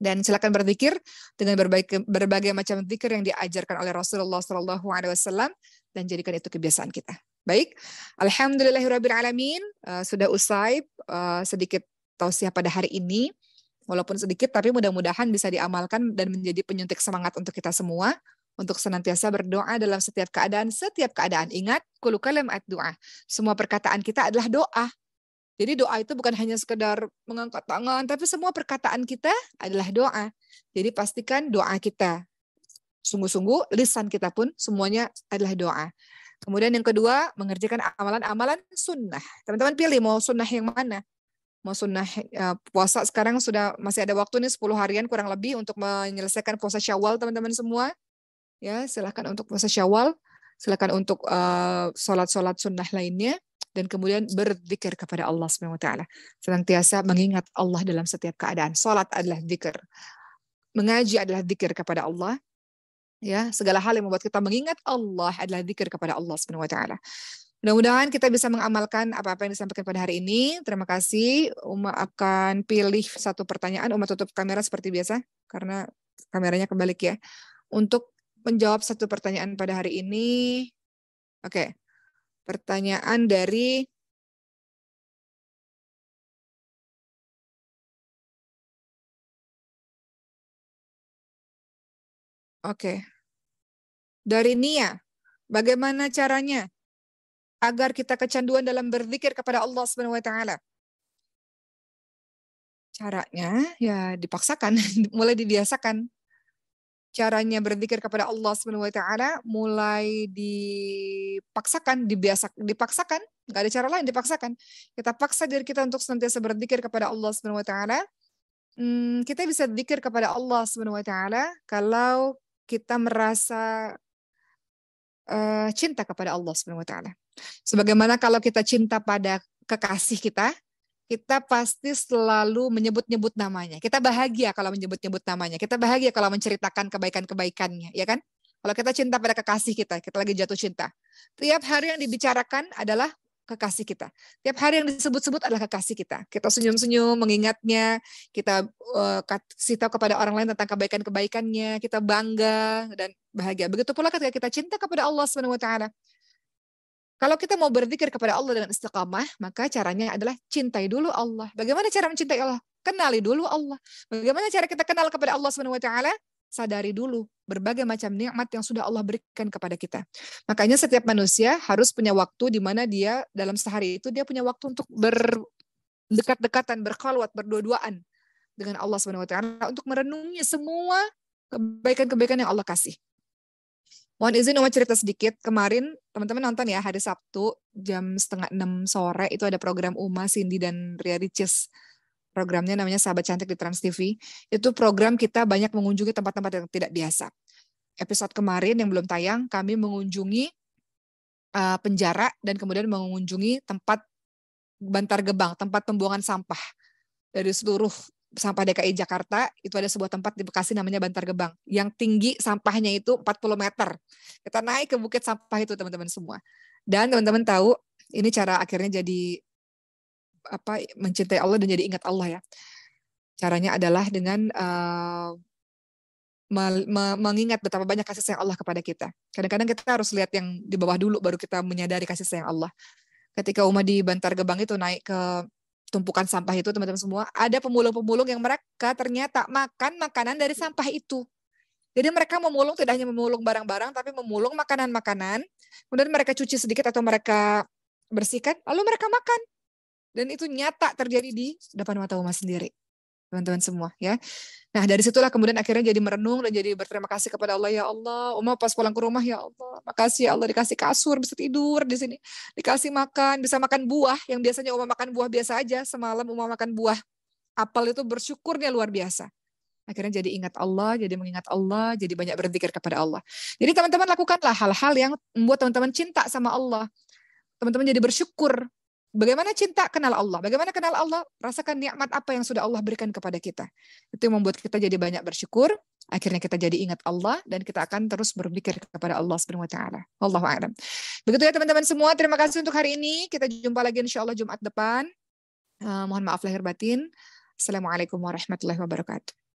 Dan silakan berpikir dengan berbagai, berbagai macam zikir yang diajarkan oleh Rasulullah SAW dan jadikan itu kebiasaan kita. Baik, alhamdulillahirobbilalamin uh, eh, sudah usai uh, sedikit tausiah pada hari ini walaupun sedikit tapi mudah-mudahan bisa diamalkan dan menjadi penyuntik semangat untuk kita semua untuk senantiasa berdoa dalam setiap keadaan, setiap keadaan. Ingat, kulu at doa. Semua perkataan kita adalah doa. Jadi doa itu bukan hanya sekedar mengangkat tangan, tapi semua perkataan kita adalah doa. Jadi pastikan doa kita sungguh-sungguh, lisan kita pun semuanya adalah doa. Kemudian yang kedua, mengerjakan amalan-amalan sunnah. Teman-teman pilih mau sunnah yang mana? mau sunnah ya, puasa sekarang sudah masih ada waktu nih 10 harian kurang lebih untuk menyelesaikan puasa Syawal teman-teman semua. Ya, silahkan untuk puasa Syawal, silahkan untuk uh, eh, sholat sholat sunnah lainnya dan kemudian berzikir kepada Allah Subhanahu wa taala. Senantiasa mengingat Allah dalam setiap keadaan. sholat adalah zikir. Mengaji adalah zikir kepada Allah. Ya, segala hal yang membuat kita mengingat Allah adalah zikir kepada Allah Subhanahu wa taala. Mudah-mudahan kita bisa mengamalkan apa-apa yang disampaikan pada hari ini. Terima kasih. Uma akan pilih satu pertanyaan. Uma tutup kamera seperti biasa karena kameranya kembali ya. Untuk menjawab satu pertanyaan pada hari ini. Oke. Okay. Pertanyaan dari Oke. Okay. Dari Nia. Bagaimana caranya agar kita kecanduan dalam berzikir kepada Allah Subhanahu wa taala. Caranya ya dipaksakan, mulai dibiasakan. Caranya berzikir kepada Allah Subhanahu wa taala mulai dipaksakan, dibiasak, dipaksakan, nggak ada cara lain dipaksakan. Kita paksa diri kita untuk senantiasa berzikir kepada Allah Subhanahu wa taala. Hmm, kita bisa zikir kepada Allah Subhanahu wa taala kalau kita merasa uh, cinta kepada Allah Subhanahu wa taala. Sebagaimana kalau kita cinta pada kekasih kita, kita pasti selalu menyebut-nyebut namanya. Kita bahagia kalau menyebut-nyebut namanya. Kita bahagia kalau menceritakan kebaikan-kebaikannya, ya kan? Kalau kita cinta pada kekasih kita, kita lagi jatuh cinta. Tiap hari yang dibicarakan adalah kekasih kita. Tiap hari yang disebut-sebut adalah kekasih kita. Kita senyum-senyum mengingatnya, kita uh, kasih tahu kepada orang lain tentang kebaikan-kebaikannya, kita bangga dan bahagia. Begitu pula ketika kita cinta kepada Allah Swt. Kalau kita mau berzikir kepada Allah dengan istiqamah, maka caranya adalah cintai dulu Allah. Bagaimana cara mencintai Allah? Kenali dulu Allah. Bagaimana cara kita kenal kepada Allah Subhanahu wa taala? Sadari dulu berbagai macam nikmat yang sudah Allah berikan kepada kita. Makanya setiap manusia harus punya waktu di mana dia dalam sehari itu dia punya waktu untuk berdekat-dekatan, berdua-duaan dengan Allah Subhanahu wa taala untuk merenungi semua kebaikan-kebaikan yang Allah kasih. Mohon izin Uma cerita sedikit. Kemarin teman-teman nonton ya hari Sabtu jam setengah enam sore itu ada program Uma, Cindy, dan Ria Ricis. Programnya namanya Sahabat Cantik di Trans TV. Itu program kita banyak mengunjungi tempat-tempat yang tidak biasa. Episode kemarin yang belum tayang, kami mengunjungi uh, penjara dan kemudian mengunjungi tempat bantar gebang, tempat pembuangan sampah dari seluruh sampah DKI Jakarta itu ada sebuah tempat di Bekasi namanya Bantar Gebang yang tinggi sampahnya itu 40 meter. Kita naik ke bukit sampah itu teman-teman semua. Dan teman-teman tahu ini cara akhirnya jadi apa mencintai Allah dan jadi ingat Allah ya. Caranya adalah dengan uh, mengingat betapa banyak kasih sayang Allah kepada kita. Kadang-kadang kita harus lihat yang di bawah dulu baru kita menyadari kasih sayang Allah. Ketika Uma di Bantar Gebang itu naik ke tumpukan sampah itu teman-teman semua, ada pemulung-pemulung yang mereka ternyata makan makanan dari iya. sampah itu. Jadi mereka memulung tidak hanya memulung barang-barang, tapi memulung makanan-makanan. Kemudian mereka cuci sedikit atau mereka bersihkan, lalu mereka makan. Dan itu nyata terjadi di depan mata rumah sendiri teman-teman semua ya. Nah, dari situlah kemudian akhirnya jadi merenung dan jadi berterima kasih kepada Allah, ya Allah. Uma pas pulang ke rumah, ya Allah, makasih ya Allah dikasih kasur, bisa tidur di sini. Dikasih makan, bisa makan buah yang biasanya Umar makan buah biasa aja, semalam Umar makan buah apel itu bersyukurnya luar biasa. Akhirnya jadi ingat Allah, jadi mengingat Allah, jadi banyak berpikir kepada Allah. Jadi teman-teman lakukanlah hal-hal yang membuat teman-teman cinta sama Allah. Teman-teman jadi bersyukur Bagaimana cinta? Kenal Allah. Bagaimana kenal Allah? Rasakan nikmat apa yang sudah Allah berikan kepada kita. Itu yang membuat kita jadi banyak bersyukur. Akhirnya kita jadi ingat Allah dan kita akan terus berpikir kepada Allah Subhanahu wa taala. Allahu a'lam. Begitu ya teman-teman semua, terima kasih untuk hari ini. Kita jumpa lagi insya Allah Jumat depan. Uh, mohon maaf lahir batin. Assalamualaikum warahmatullahi wabarakatuh.